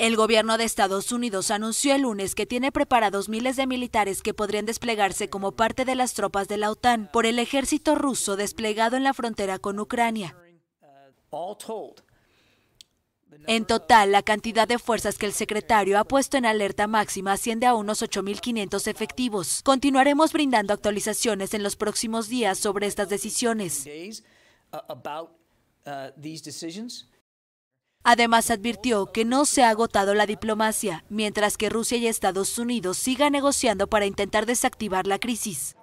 El gobierno de Estados Unidos anunció el lunes que tiene preparados miles de militares que podrían desplegarse como parte de las tropas de la OTAN por el ejército ruso desplegado en la frontera con Ucrania. En total, la cantidad de fuerzas que el secretario ha puesto en alerta máxima asciende a unos 8.500 efectivos. Continuaremos brindando actualizaciones en los próximos días sobre estas decisiones. Uh, Además advirtió que no se ha agotado la diplomacia, mientras que Rusia y Estados Unidos sigan negociando para intentar desactivar la crisis.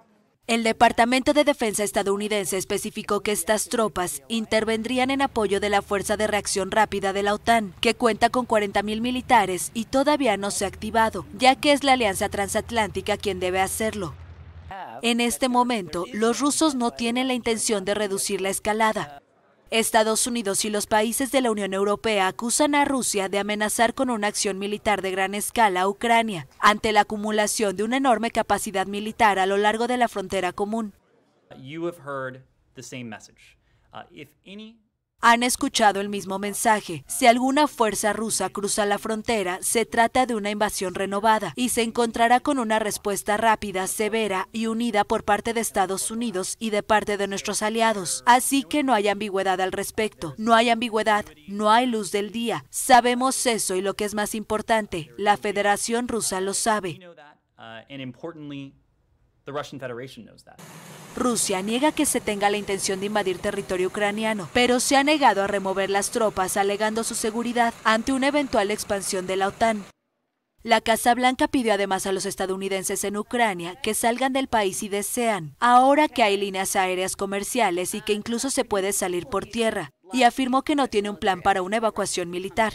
El Departamento de Defensa estadounidense especificó que estas tropas intervendrían en apoyo de la Fuerza de Reacción Rápida de la OTAN, que cuenta con 40.000 militares y todavía no se ha activado, ya que es la Alianza Transatlántica quien debe hacerlo. En este momento, los rusos no tienen la intención de reducir la escalada, Estados Unidos y los países de la Unión Europea acusan a Rusia de amenazar con una acción militar de gran escala a Ucrania, ante la acumulación de una enorme capacidad militar a lo largo de la frontera común. Uh, han escuchado el mismo mensaje. Si alguna fuerza rusa cruza la frontera, se trata de una invasión renovada y se encontrará con una respuesta rápida, severa y unida por parte de Estados Unidos y de parte de nuestros aliados. Así que no hay ambigüedad al respecto. No hay ambigüedad, no hay luz del día. Sabemos eso y lo que es más importante, la Federación Rusa lo sabe. Rusia niega que se tenga la intención de invadir territorio ucraniano, pero se ha negado a remover las tropas alegando su seguridad ante una eventual expansión de la OTAN. La Casa Blanca pidió además a los estadounidenses en Ucrania que salgan del país si desean, ahora que hay líneas aéreas comerciales y que incluso se puede salir por tierra, y afirmó que no tiene un plan para una evacuación militar.